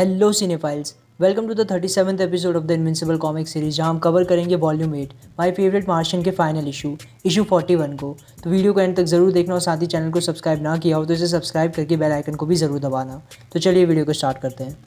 hello cinephiles welcome to the thirty seventh episode of the invincible comic series जहाँ हम cover करेंगे volume eight my favourite martian के final issue issue forty one को तो video को and तक जरूर देखना और साथ ही चैनल को सब्सक्राइब ना किया हो तो इसे सब्सक्राइब करके बेल आइकन को भी जरूर दबाना तो चलिए वीडियो को स्टार्ट करते हैं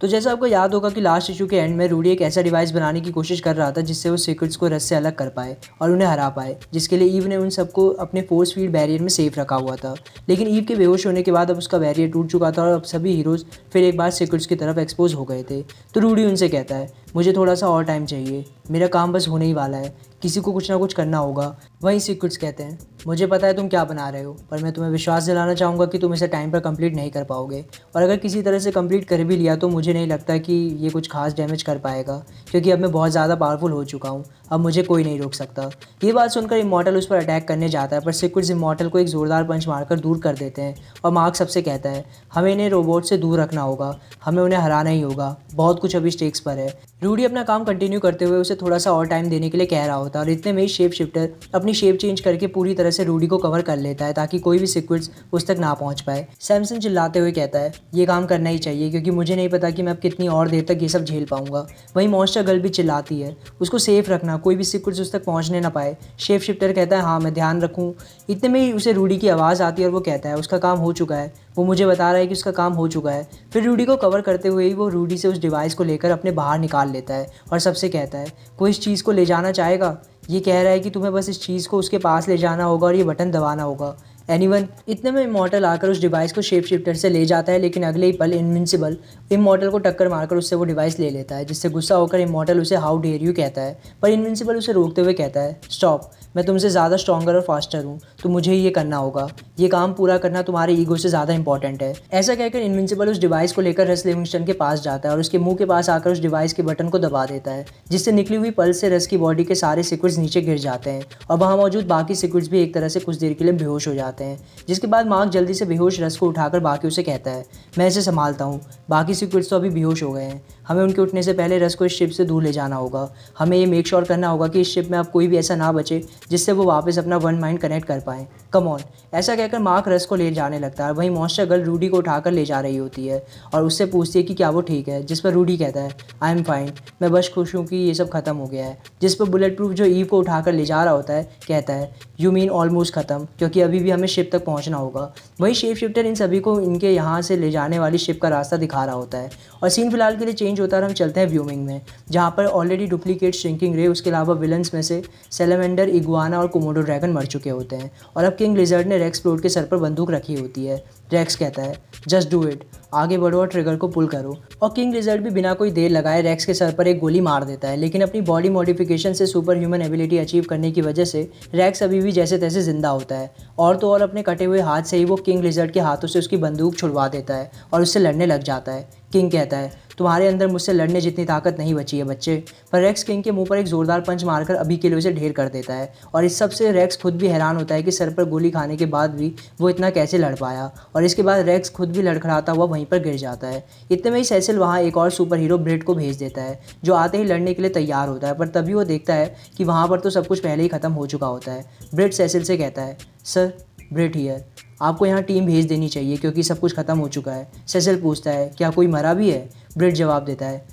तो जैसा आपको याद होगा कि लास्ट इशू के एंड में रूडी एक ऐसा डिवाइस बनाने की कोशिश कर रहा था जिससे वो सीक्रेट्स को रस से अलग कर पाए और उन्हें हरा पाए जिसके लिए ईव ने उन सबको अपने फोर्स फील्ड बैरियर में सेफ रखा हुआ था लेकिन ईव के बेहोश होने के बाद अब उसका बैरियर टूट चुका था और अब सभी हीरोज़ फिर एक बार सीक्रेट्स की तरफ एक्सपोज हो गए थे तो रूडी उनसे कहता है मुझे थोड़ा सा और टाइम चाहिए मेरा काम बस होने ही वाला है किसी को कुछ ना कुछ करना होगा वही सीक्रेट्स कहते हैं मुझे पता है तुम क्या बना रहे हो पर मैं तुम्हें विश्वास दिलाना चाहूँगा कि तुम इसे टाइम पर कंप्लीट नहीं कर पाओगे और अगर किसी तरह से कंप्लीट कर भी लिया तो मुझे नहीं लगता कि ये कुछ खास डैमेज कर पाएगा क्योंकि अब मैं बहुत ज़्यादा पावरफुल हो चुका हूँ अब मुझे कोई नहीं रोक सकता ये बात सुनकर इमोटल उस पर अटैक करने जाता है पर सिक्विड्स इमोटल को एक ज़ोरदार पंच मारकर दूर कर देते हैं और मार्क सबसे कहता है हमें इन्हें रोबोट से दूर रखना होगा हमें उन्हें हराना ही होगा बहुत कुछ अभी स्टेक्स पर है रूडी अपना काम कंटिन्यू करते हुए उसे उसे थोड़ा सा और टाइम देने के लिए कह रहा होता है और इतने में ही शेप शिफ्टर अपनी शेप चेंज करके पूरी तरह से रूडी को कवर कर लेता है ताकि कोई भी सिक्वेंस उस तक ना पहुंच पाए सैमसन चिल्लाते हुए कहता है ये काम करना ही चाहिए क्योंकि मुझे नहीं पता कि मैं अब कितनी और देर तक ये सब झेल पाऊंगा वहीं मॉन्स्टर गर्ल भी चिल्लाती है उसको सेफ रखना कोई भी सिक्वेंस उस तक पहुँचने ना पाए शेप शिफ्टर कहता है हाँ मैं ध्यान रखूँ इतने में ही उसे रूडी की आवाज़ आती है और वो कहता है उसका काम हो चुका है वो मुझे बता रहा है कि उसका काम हो चुका है फिर रूडी को कवर करते हुए ही वो रूडी से उस डिवाइस को लेकर अपने बाहर निकाल लेता है और सबसे कहता है कोई इस चीज़ को ले जाना चाहेगा ये कह रहा है कि तुम्हें बस इस चीज़ को उसके पास ले जाना होगा और ये बटन दबाना होगा एनीवन इतने में इमोटल आकर उस डिवाइस को शेप शिफ्टर से ले जाता है लेकिन अगले ही पल इनविंसिबल इमोटल को टक्कर मारकर उससे वो डिवाइस ले लेता है जिससे गुस्सा होकर इमोटल उसे हाउ डेयर यू कहता है पर इनविंसिबल उसे रोकते हुए कहता है स्टॉप मैं तुमसे ज़्यादा स्ट्रॉगर और फास्टर हूँ तो मुझे ये करना होगा ये काम पूरा करना तुम्हारे ईगो से ज़्यादा इंपॉर्टेंट है ऐसा कहकर इनविंसिबल उस डिवाइस को लेकर रस लिविंगस्टन के पास जाता है और उसके मुंह के पास आकर उस डिवाइस के बटन को दबा देता है जिससे निकली हुई पल्स से रस की बॉडी के सारे सिक्विड्स नीचे गिर जाते हैं और वहाँ मौजूद बाकी सिक्विड्स भी एक तरह से कुछ देर के लिए बेहोश हो जाते हैं जाते हैं जिसके बाद मार्क जल्दी से बेहोश रस को उठाकर बाकी उसे कहता है मैं इसे संभालता हूँ बाकी सिक्योरिट्स तो अभी बेहोश हो गए हैं हमें उनके उठने से पहले रस को इस शिप से दूर ले जाना होगा हमें ये मेक श्योर करना होगा कि इस शिप में अब कोई भी ऐसा ना बचे जिससे वो वापस अपना वन माइंड कनेक्ट कर पाएँ कम ऑन ऐसा कहकर मार्क रस को ले जाने लगता है वहीं मॉस्टर गर्ल रूडी को उठाकर ले जा रही होती है और उससे पूछती है कि क्या वो ठीक है जिस पर रूडी कहता है आई एम फाइन मैं बस खुश हूँ कि ये सब खत्म हो गया है जिस पर बुलेट प्रूफ जो ईव को उठाकर ले जा रहा होता है कहता है यू मीन ऑलमोस्ट ख़त्म क्योंकि अभी भी हमें हमें शिप तक पहुंचना होगा वही शेप शिफ्टर इन सभी को इनके यहाँ से ले जाने वाली शिप का रास्ता दिखा रहा होता है और सीन फिलहाल के लिए चेंज होता है हम चलते हैं व्यूमिंग में जहाँ पर ऑलरेडी डुप्लीकेट श्रिंकिंग रे उसके अलावा विलन्स में से सेलेमेंडर इगुआना और कोमोडो ड्रैगन मर चुके होते हैं और अब किंग लिजर्ड ने रेक्सप्लोर के सर पर बंदूक रखी होती है रेक्स कहता है जस्ट डू इट आगे बढ़ो और ट्रिगर को पुल करो और किंग रिजल्ट भी बिना कोई देर लगाए रेक्स के सर पर एक गोली मार देता है लेकिन अपनी बॉडी मॉडिफिकेशन से सुपर ह्यूमन एबिलिटी अचीव करने की वजह से रेक्स अभी भी जैसे तैसे जिंदा होता है और तो और अपने कटे हुए हाथ से ही वो किंग रिजल्ट के हाथों से उसकी बंदूक छुड़वा देता है और उससे लड़ने लग जाता है किंग कहता है तुम्हारे अंदर मुझसे लड़ने जितनी ताकत नहीं बची है बच्चे पर रेक्स किंग के मुंह पर एक जोरदार पंच मारकर अभी के लिए उसे ढेर कर देता है और इस सबसे रेक्स खुद भी हैरान होता है कि सर पर गोली खाने के बाद भी वो इतना कैसे लड़ पाया और इसके बाद रेक्स खुद भी लड़खड़ाता हुआ वहीं पर गिर जाता है इतने में ही सैसिल वहाँ एक और सुपर हीरो ब्रेड को भेज देता है जो आते ही लड़ने के लिए तैयार होता है पर तभी वो देखता है कि वहाँ पर तो सब कुछ पहले ही ख़त्म हो चुका होता है ब्रेड सैसिल से कहता है सर ब्रेड हीयर आपको यहाँ टीम भेज देनी चाहिए क्योंकि सब कुछ ख़त्म हो चुका है सेसल पूछता है क्या कोई मरा भी है ब्रिट जवाब देता है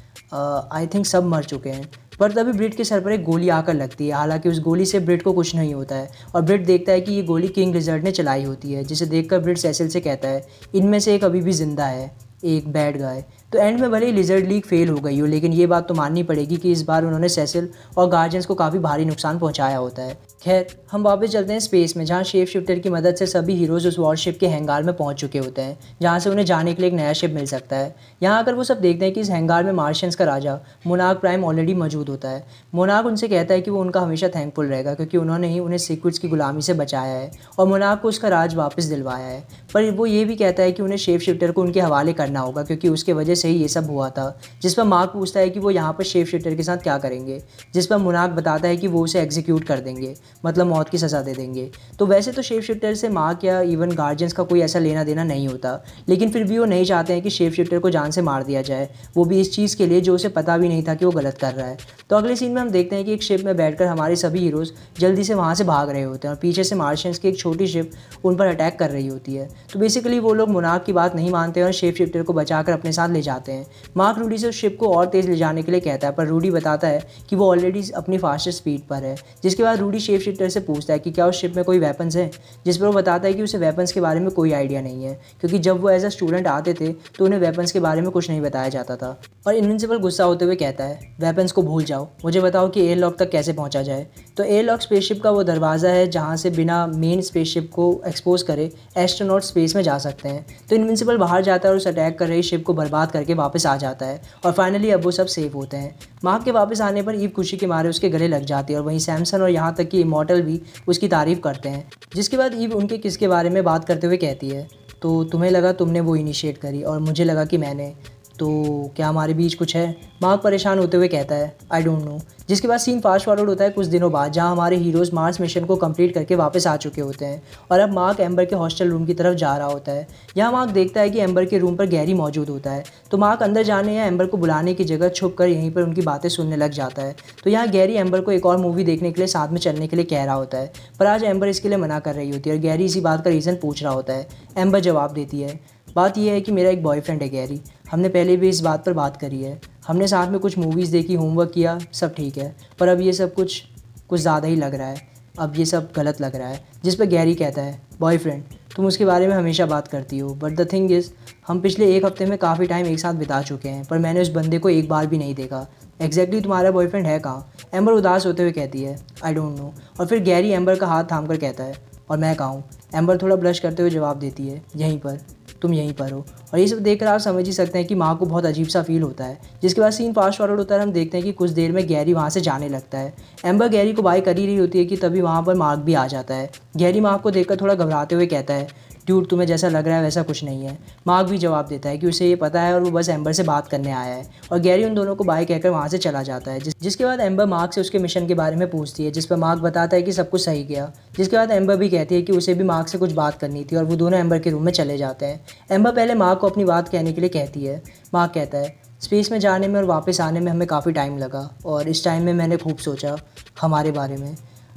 आई थिंक सब मर चुके हैं पर तभी ब्रिट के सर पर एक गोली आकर लगती है हालांकि उस गोली से ब्रिट को कुछ नहीं होता है और ब्रिट देखता है कि ये गोली किंग रिजर्ट ने चलाई होती है जिसे देखकर ब्रिट सेसल से कहता है इनमें से एक अभी भी ज़िंदा है एक बैड गाय तो एंड में भले ही लिजर्ड लीग फेल हो गई हो लेकिन ये बात तो माननी पड़ेगी कि इस बार उन्होंने सेसिल और गार्जियंस को काफ़ी भारी नुकसान पहुंचाया होता है खैर हम वापस चलते हैं स्पेस में जहाँ शेप शिफ्टर की मदद से सभी हीरोज़ उस वॉरशिप के हैंगार में पहुँच चुके होते हैं जहाँ से उन्हें जाने के लिए एक नया शिप मिल सकता है यहाँ आकर वो सब देखते हैं कि इस हैंगार में मार्शियंस का राजा मोनाक प्राइम ऑलरेडी मौजूद होता है मोनाक उनसे कहता है कि वो उनका हमेशा थैंकफुल रहेगा क्योंकि उन्होंने ही उन्हें सीक्रेट्स की गुलामी से बचाया है और मोनाक को उसका राज वापस दिलवाया है पर वो ये भी कहता है कि उन्हें शेप शिफ्टर को उनके हवाले करना होगा क्योंकि उसके वजह से ही ये सब हुआ था जिस पर मार्क पूछता है कि वो यहाँ पर शेप शिफ्टर के साथ क्या करेंगे जिस पर मोनाक बताता है कि वो उसे एग्जीक्यूट कर देंगे मतलब मौत की सज़ा दे देंगे तो वैसे तो शेप शिफ्टर से माँ या इवन गार्जियंस का कोई ऐसा लेना देना नहीं होता लेकिन फिर भी वो नहीं चाहते हैं कि शेप शिफ्टर को जान से मार दिया जाए वो भी इस चीज़ के लिए जो उसे पता भी नहीं था कि वो गलत कर रहा है तो अगले सीन में हम देखते हैं कि एक शिप में बैठकर हमारे सभी हीरोज़ जल्दी से वहाँ से भाग रहे होते हैं और पीछे से मार्शियंस की एक छोटी शिप उन पर अटैक कर रही होती है तो बेसिकली वो लोग मुनाक की बात नहीं मानते और शेप शिफ्टर को बचा अपने साथ ले जाते हैं मार्क रूडी से उस शिप को और तेज़ ले जाने के लिए कहता है पर रूडी बताता है कि वो ऑलरेडी अपनी फास्टेस्ट स्पीड पर है जिसके बाद रूडी शेप शिप शिफ्टर से पूछता है कि क्या उस शिप में कोई वेपन्स हैं जिस पर वो बताता है कि उसे वेपन्स के बारे में कोई आइडिया नहीं है क्योंकि जब वो एज अ स्टूडेंट आते थे तो उन्हें वेपन्स के बारे में कुछ नहीं बताया जाता था और इनविंसिबल गुस्सा होते हुए कहता है वेपन्स को भूल जाओ मुझे बताओ कि एयर लॉक तक कैसे पहुंचा जाए तो एयर लॉक स्पेसशिप का वो दरवाज़ा है जहाँ से बिना मेन स्पेसशिप को एक्सपोज करे एस्ट्रोनॉट स्पेस में जा सकते हैं तो इनविंसिबल बाहर जाता है और उस अटैक कर रही शिप को बर्बाद करके वापस आ जाता है और फाइनली अब वो सब सेफ होते हैं माँ के वापस आने पर ईव खुशी के मारे उसके गले लग जाती है और वहीं सैमसन और यहाँ तक कि इमोटल भी उसकी तारीफ़ करते हैं जिसके बाद ईव उनके किसके बारे में बात करते हुए कहती है तो तुम्हें लगा तुमने वो इनिशिएट करी और मुझे लगा कि मैंने तो क्या हमारे बीच कुछ है मार्क परेशान होते हुए कहता है आई डोंट नो जिसके बाद सीन फास्ट फॉरवर्ड होता है कुछ दिनों बाद जहाँ हमारे हीरोज़ मार्स मिशन को कंप्लीट करके वापस आ चुके होते हैं और अब मार्क एम्बर के हॉस्टल रूम की तरफ जा रहा होता है यहाँ मार्क देखता है कि एम्बर के रूम पर गैरी मौजूद होता है तो मार्क अंदर जाने या एम्बर को बुलाने की जगह छुप कर यहीं पर उनकी बातें सुनने लग जाता है तो यहाँ गैरी एम्बर को एक और मूवी देखने के लिए साथ में चलने के लिए कह रहा होता है पर आज एम्बर इसके लिए मना कर रही होती है और गैरी इसी बात का रीज़न पूछ रहा होता है एम्बर जवाब देती है बात यह है कि मेरा एक बॉयफ्रेंड है गैरी हमने पहले भी इस बात पर बात करी है हमने साथ में कुछ मूवीज़ देखी होमवर्क किया सब ठीक है पर अब ये सब कुछ कुछ ज़्यादा ही लग रहा है अब ये सब गलत लग रहा है जिस पर गैरी कहता है बॉयफ्रेंड तुम उसके बारे में हमेशा बात करती हो बट द थिंग इज़ हम पिछले एक हफ्ते में काफ़ी टाइम एक साथ बिता चुके हैं पर मैंने उस बंदे को एक बार भी नहीं देखा एग्जैक्टली exactly तुम्हारा बॉयफ्रेंड है कहाँ एम्बर उदास होते हुए कहती है आई डोंट नो और फिर गैरी एम्बर का हाथ थाम कर कहता है और मैं कहाँ एम्बर थोड़ा ब्रश करते हुए जवाब देती है यहीं पर तुम यहीं पर हो और ये सब देखकर आप समझ ही सकते हैं कि माँ को बहुत अजीब सा फील होता है जिसके बाद सीन फास्ट फॉरवर्ड होता है हम देखते हैं कि कुछ देर में गैरी वहाँ से जाने लगता है एम्बर गैरी को बाई कर ही रही होती है कि तभी वहाँ पर मार्क भी आ जाता है गैरी मार्क को देखकर थोड़ा घबराते हुए कहता है क्यूट तुम्हें जैसा लग रहा है वैसा कुछ नहीं है मार्क भी जवाब देता है कि उसे ये पता है और वो बस एम्बर से बात करने आया है और गैरी उन दोनों को बाय कहकर वहाँ से चला जाता है जिस, जिसके बाद एम्बर मार्क से उसके मिशन के बारे में पूछती है जिस पर मार्क बताता है कि सब कुछ सही गया जिसके बाद एम्बर भी कहती है कि उसे भी मार्क से कुछ बात करनी थी और वो दोनों एम्बर के रूम में चले जाते हैं एम्बर पहले मार्क को अपनी बात कहने के लिए कहती है मार्क कहता है स्पेस में जाने में और वापस आने में हमें काफ़ी टाइम लगा और इस टाइम में मैंने खूब सोचा हमारे बारे में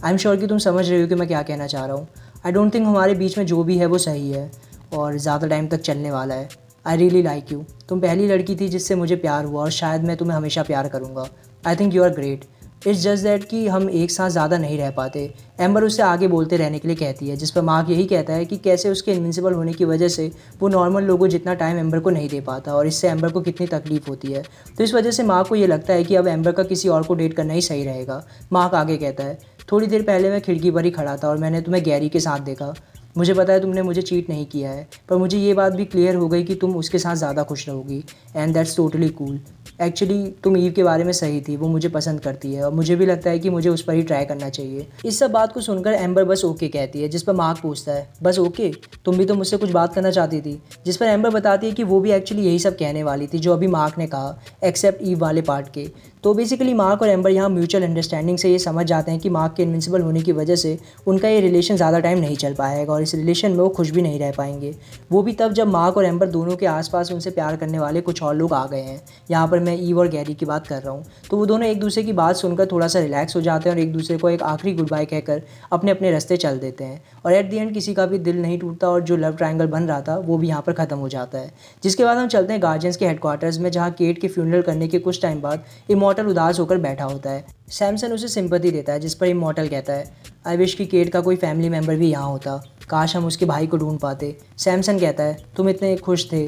आई एम श्योर कि तुम समझ रहे हो कि मैं क्या कहना चाह रहा हूँ आई डोंट थिंक हमारे बीच में जो भी है वो सही है और ज़्यादा टाइम तक चलने वाला है आई रियली लाइक यू तुम पहली लड़की थी जिससे मुझे प्यार हुआ और शायद मैं तुम्हें हमेशा प्यार करूँगा I think you are great it's just that कि हम एक साथ ज़्यादा नहीं रह पाते एम्बर उसे आगे बोलते रहने के लिए कहती है जिस पर मार्क यही कहता है कि कैसे उसके इन्विंसिबल होने की वजह से वो नॉर्मल लोगों जितना टाइम एम्बर को नहीं दे पाता और इससे एम्बर को कितनी तकलीफ होती है तो इस वजह से मार्क को ये लगता है कि अब एम्बर का किसी और को डेट करना ही सही रहेगा मार्क आगे कहता है थोड़ी देर पहले मैं खिड़की पर ही खड़ा था और मैंने तुम्हें गैरी के साथ देखा मुझे पता है तुमने मुझे चीट नहीं किया है पर मुझे ये बात भी क्लियर हो गई कि तुम उसके साथ ज़्यादा खुश रहोगी and that's totally cool actually तुम ईव के बारे में सही थी वो मुझे पसंद करती है और मुझे भी लगता है कि मुझे उस पर ही ट्राई करना चाहिए इस सब बात को सुनकर एम्बर बस ओके कहती है जिस पर मार्क पूछता है बस ओके तुम भी तो मुझसे कुछ बात करना चाहती थी जिस पर एम्बर बताती है कि वो भी एक्चुअली यही सब कहने वाली थी जो अभी मार्क ने कहा एक्सेप्ट ईव वाले पार्ट के तो बेसिकली मार्क और एम्बर यहाँ म्यूचुअल अंडरस्टैंडिंग से ये समझ जाते हैं कि मार्क के इन्विंसिबल होने की वजह से उनका ये रिलेशन ज़्यादा टाइम नहीं चल पाएगा और इस रिलेशन में वो खुश भी नहीं रह पाएंगे वो भी तब जब मार्क और एम्बर दोनों के आसपास उनसे प्यार करने वाले कुछ और लोग आ गए हैं यहाँ पर मैं ईव और गैरी की बात कर रहा हूँ तो वो दोनों एक दूसरे की बात सुनकर थोड़ा सा रिलैक्स हो जाते हैं और एक दूसरे को एक आखिरी गुड बाय कहकर अपने अपने रस्ते चल देते हैं और एट दी एंड किसी का भी दिल नहीं टूटता और जो लव ट्राइंगल बन रहा था वो भी यहाँ पर ख़त्म हो जाता है जिसके बाद हम चलते हैं गार्जियंस के हेडक्वार्टर्स में जहाँ केट के फ्यूनरल करने के कुछ टाइम बाद इमोट इमोटल उदास होकर बैठा होता है सैमसन उसे सिंपति देता है जिस पर इमोटल कहता है आई विश की केट का कोई फैमिली मेम्बर भी यहाँ होता काश हम उसके भाई को ढूंढ पाते सैमसन कहता है तुम इतने खुश थे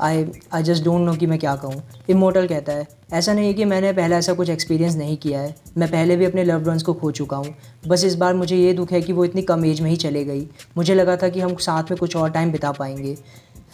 I I just don't know कि मैं क्या कहूँ इमोटल कहता है ऐसा नहीं है कि मैंने पहले ऐसा कुछ एक्सपीरियंस नहीं किया है मैं पहले भी अपने लव्ड वंस को खो चुका हूँ बस इस बार मुझे ये दुख है कि वो इतनी कम एज में ही चले गई मुझे लगा था कि हम साथ में कुछ और टाइम बिता पाएंगे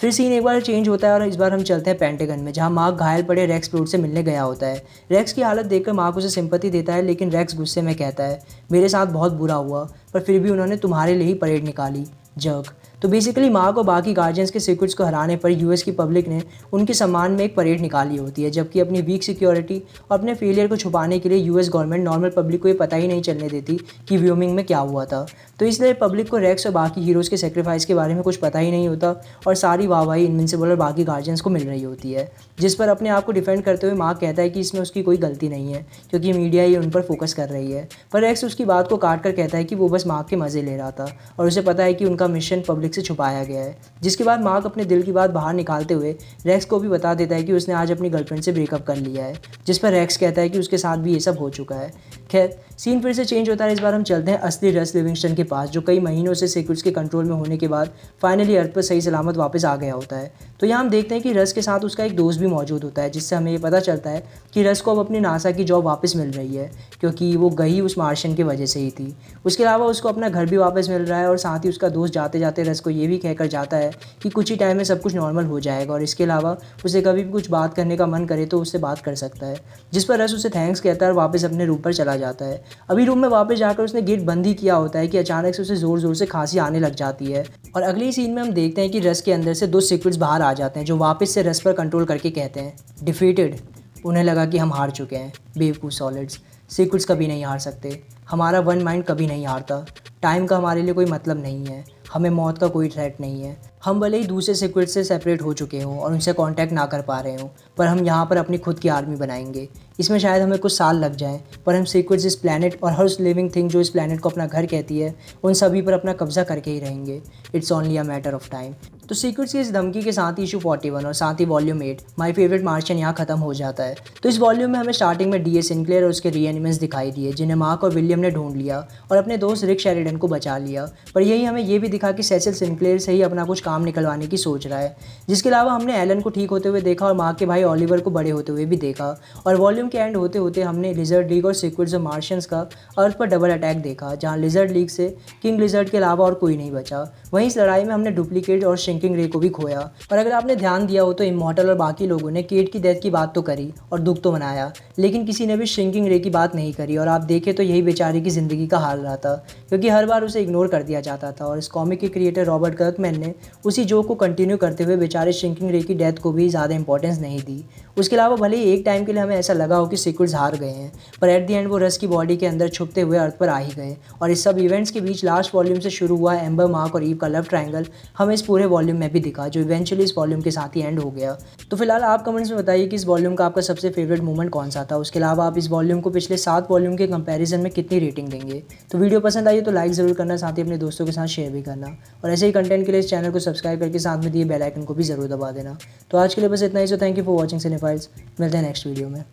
फिर सीन एक बार चेंज होता है और इस बार हम चलते हैं पेंटेगन में जहाँ मार्क घायल पड़े रेक्स ब्रूड से मिलने गया होता है रेक्स की हालत देखकर मार्क उसे सिंपत्ति देता है लेकिन रेक्स गुस्से में कहता है मेरे साथ बहुत बुरा हुआ पर फिर भी उन्होंने तुम्हारे लिए ही परेड निकाली जग तो बेसिकली माँ और बाकी गार्जियंस के सिक्योरिटीज़ को हराने पर यूएस की पब्लिक ने उनके सम्मान में एक परेड निकाली होती है जबकि अपनी वीक सिक्योरिटी और अपने फेलियर को छुपाने के लिए यूएस गवर्नमेंट नॉर्मल पब्लिक को ये पता ही नहीं चलने देती कि व्यूमिंग में क्या हुआ था तो इसलिए पब्लिक को रैक्स और बाकी हीरोज़ के सेक्रीफाइस के बारे में कुछ पता ही नहीं होता और सारी वाहवाही इन्विंसिबल और बाकी गार्जियंस को मिल रही होती है जिस पर अपने आप को डिफेंड करते हुए माँ कहता है कि इसमें उसकी कोई गलती नहीं है क्योंकि मीडिया ही उन पर फोकस कर रही है पर रैक्स उसकी बात को काट कर कहता है कि वो बस माँ के मज़े ले रहा था और उसे पता है कि उनका मिशन पब्लिक मार्विक से छुपाया गया है जिसके बाद मार्क अपने दिल की बात बाहर निकालते हुए रैक्स को भी बता देता है कि उसने आज अपनी गर्लफ्रेंड से ब्रेकअप कर लिया है जिस पर रैक्स कहता है कि उसके साथ भी ये सब हो चुका है खैर सीन फिर से चेंज होता है इस बार हम चलते हैं असली रस लिविंगस्टन के पास जो कई महीनों से सेक्रेट्स के कंट्रोल में होने के बाद फाइनली अर्थ पर सही सलामत वापस आ गया होता है तो यहाँ हम देखते हैं कि रस के साथ उसका एक दोस्त भी मौजूद होता है जिससे हमें ये पता चलता है कि रस को अब अपनी नासा की जॉब वापस मिल रही है क्योंकि वो गई उस मार्शन की वजह से ही थी उसके अलावा उसको अपना घर भी वापस मिल रहा है और साथ ही उसका दोस्त जाते जाते रस को ये भी कहकर जाता है कि कुछ ही टाइम में सब कुछ नॉर्मल हो जाएगा और इसके अलावा उसे कभी भी कुछ बात करने का मन करे तो उससे बात कर सकता है जिस पर रस उसे थैंक्स कहता है और वापस अपने रूप पर चला जाता है अभी रूम में वापस जाकर उसने गेट बंद ही किया होता है कि अचानक से उसे ज़ोर ज़ोर से खांसी आने लग जाती है और अगली सीन में हम देखते हैं कि रस के अंदर से दो सीक्रेट्स बाहर आ जाते हैं जो वापस से रस पर कंट्रोल करके कहते हैं डिफीटेड उन्हें लगा कि हम हार चुके हैं बेवकूफ़ सॉलिड्स सीक्रेट्स कभी नहीं हार सकते हमारा वन माइंड कभी नहीं हारता टाइम का हमारे लिए कोई मतलब नहीं है हमें मौत का कोई थ्रेट नहीं है हम भले ही दूसरे सिक्योरिटी से सेपरेट हो चुके हों और उनसे कांटेक्ट ना कर पा रहे हों पर हम यहाँ पर अपनी खुद की आर्मी बनाएंगे इसमें शायद हमें कुछ साल लग जाएं पर हम सिक्योरिट्स इस प्लानट और हर उस लिविंग थिंग जो इस प्लानट को अपना घर कहती है उन सभी पर अपना कब्जा करके ही रहेंगे it's only a matter of time तो सीक्रेट्स की इस धमकी के साथ ही इशू फोर्टी और साथ ही volume eight my favourite Martian यहाँ खत्म हो जाता है तो इस वॉल्यूम में हमें स्टार्टिंग में डी ए सिंक्लेयर और उसके री दिखाई दिए जिन्हें मार्क और विलियम ने ढूंढ लिया और अपने दोस्त रिक शेरिडन को बचा लिया पर यही हमें यह भी दिखा कि सेसिल सिंक्लेयर से ही अपना कुछ काम निकलवाने की सोच रहा है जिसके अलावा हमने एलन को ठीक होते हुए देखा और माँ के भाई ऑलिवर को बड़े होते हुए भी देखा और वॉल्यूम के एंड होते होते हमने लिजर्ड लीग और सिक्विड्स ऑफ मार्शियंस का अर्थ पर डबल अटैक देखा जहाँ लिजर्ड लीग से किंग लिजर्ड के अलावा और कोई नहीं बचा वहीं इस लड़ाई में हमने डुप्लीकेट और शिंकिंग रे को भी खोया और अगर आपने ध्यान दिया हो तो इमोटल और बाकी लोगों ने केट की डेथ की बात तो करी और दुख तो मनाया लेकिन किसी ने भी शिंकिंग रे की बात नहीं करी और आप देखें तो यही बेचारे की ज़िंदगी का हाल रहा था क्योंकि हर बार उसे इग्नोर कर दिया जाता था और इस कॉमिक के क्रिएटर रॉबर्ट कर्कमैन ने उसी जोक को कंटिन्यू करते हुए बेचारे शिंकिंग रे की डेथ को भी ज़्यादा इंपॉर्टेंस नहीं दी उसके अलावा भले ही एक टाइम के लिए हमें ऐसा लगा हो कि सिक्योर्स हार गए हैं पर एट दी एंड वो रस की बॉडी के अंदर छुपते हुए अर्थ पर आ ही गए और इस सब इवेंट्स के बीच लास्ट वॉल्यूम से शुरू हुआ एम्बर मार्क और ईव का लव ट्राइंगल हमें इस पूरे वॉल्यूम में भी दिखा जो इवेंचुअली इस वॉल्यूम के साथ ही एंड हो गया तो फिलहाल आप कमेंट्स में बताइए कि इस वॉल्यूम का आपका सबसे फेवरेट मोमेंट कौन सा था उसके अलावा आप इस वॉल्यूम को पिछले सात वॉल्यूम के कंपैरिजन में कितनी रेटिंग देंगे तो वीडियो पसंद आई तो लाइक ज़रूर करना साथ ही अपने दोस्तों के साथ शेयर भी करना और ऐसे ही कंटेंट के लिए इस चैनल को सब्सक्राइब सब्सक्राइब करके साथ में दिए बेल आइकन को भी ज़रूर दबा देना तो आज के लिए बस इतना ही so thank you for watching cinephiles मिलते हैं नेक्स्ट वीडियो में